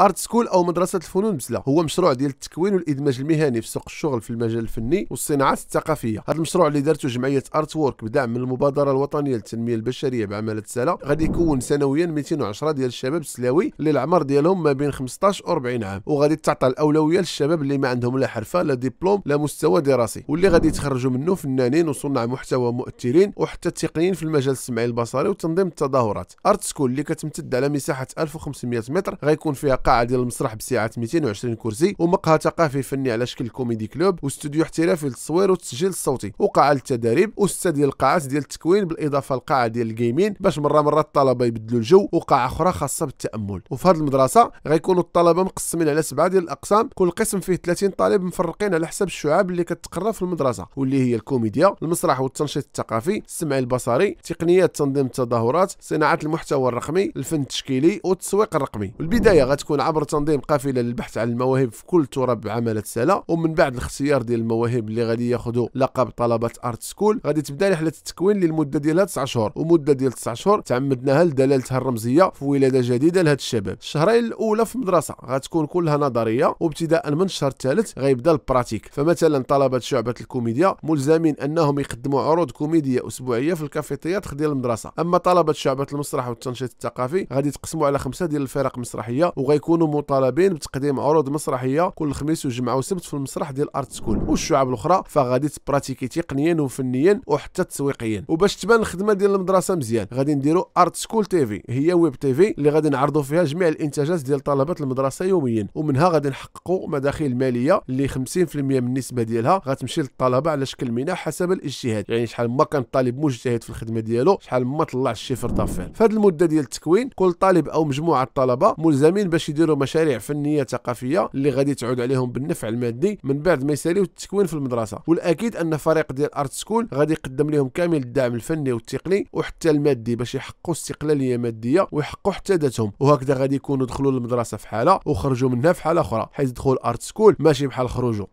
ارت سكول او مدرسه الفنون بسلا هو مشروع ديال التكوين والادماج المهني في سوق الشغل في المجال الفني والصناعات الثقافيه هذا المشروع اللي دارته جمعيه ارت وورك بدعم من المبادره الوطنيه للتنميه البشريه بعماله سلا غادي يكون سنويا 210 ديال الشباب السلاوي اللي العمر ديالهم ما بين 15 و 40 عام وغادي تعطى الاولويه للشباب اللي ما عندهم لا حرفه لا دبلوم لا مستوى دراسي واللي غادي يتخرجوا منه فنانين وصناع محتوى مؤثرين وحتى تقنيين في المجال السمعي البصري وتنظيم التظاهرات ارت سكول اللي كتمتد على مساحه 1500 متر غيكون فيها القاعه ديال المسرح بسعه 220 كرسي ومقهى ثقافي فني على شكل كوميدي كلوب واستوديو احترافي للتصوير والتسجيل الصوتي وقاعه للتدريب وسته ديال القاعات ديال التكوين بالاضافه لقاعه ديال الجيمين باش مره مره الطلبه يبدلوا الجو وقاعه اخرى خاصه بالتامل وفي هذه المدرسه غيكونوا الطلبه مقسمين على سبعه ديال الاقسام كل قسم فيه 30 طالب مفرقين على حسب الشعاب اللي كتقرا في المدرسه واللي هي الكوميديا المسرح والتنشيط الثقافي السمع البصري تقنيات تنظيم التظاهرات صناعه المحتوى الرقمي الفن التشكيلي والتسويق الرقمي والبدايه غتكون تكون عبر تنظيم قافله للبحث عن المواهب في كل تراب عماله سلا ومن بعد الاختيار ديال المواهب اللي غادي ياخذوا لقب طلبه ارت سكول غادي تبدا رحله التكوين للمده ديالها 9 شهور ومده ديال 9 شهور تعمدناها لدلالتها الرمزيه في ولاده جديده لهاد الشباب الشهرين الاولى في المدرسه غتكون كلها نظريه وابتداء من الشهر الثالث غيبدا البراتيك فمثلا طلبه شعبه الكوميديا ملزمين انهم يقدموا عروض كوميديه اسبوعيه في الكافيتيات ديال المدرسه اما طلبه شعبه المسرح والتنشيط الثقافي غادي تقسموا على خمسه ديال الفرق المسرحيه وغيكون يكونوا مطالبين بتقديم عروض مسرحيه كل خميس وجمعه وسبت في المسرح ديال ارت سكول والشعب الاخرى فغادي تبراتيكي تقنيا وفنيا وحتى تسويقيا وباش تبان الخدمه ديال المدرسه مزيان غادي نديروا ارت سكول تي في هي ويب تي في اللي غادي نعرضوا فيها جميع الانتاجات ديال طلبه المدرسه يوميا ومنها غادي نحققوا مداخيل ماليه اللي 50% من النسبه ديالها غتمشي للطلبه على شكل منح حسب الاجتهاد يعني شحال ما كان الطالب مجتهد في الخدمه ديالو شحال ما طلع دافير في فهاد المده ديال التكوين كل طالب او مجموعه الطلبه ملزمين باش تيديروا مشاريع فنيه ثقافيه اللي غادي تعود عليهم بالنفع المادي من بعد ما يساليو التكوين في المدرسه والاكيد ان فريق ديال ارت سكول غادي يقدم لهم كامل الدعم الفني والتقني وحتى المادي باش يحققوا استقلاليه ماديه ويحققوا حتى ذاتهم وهكذا غادي يكونوا دخلوا للمدرسه في حاله وخرجوا منها في حاله اخرى حيت دخول ارت سكول ماشي بحال خروجه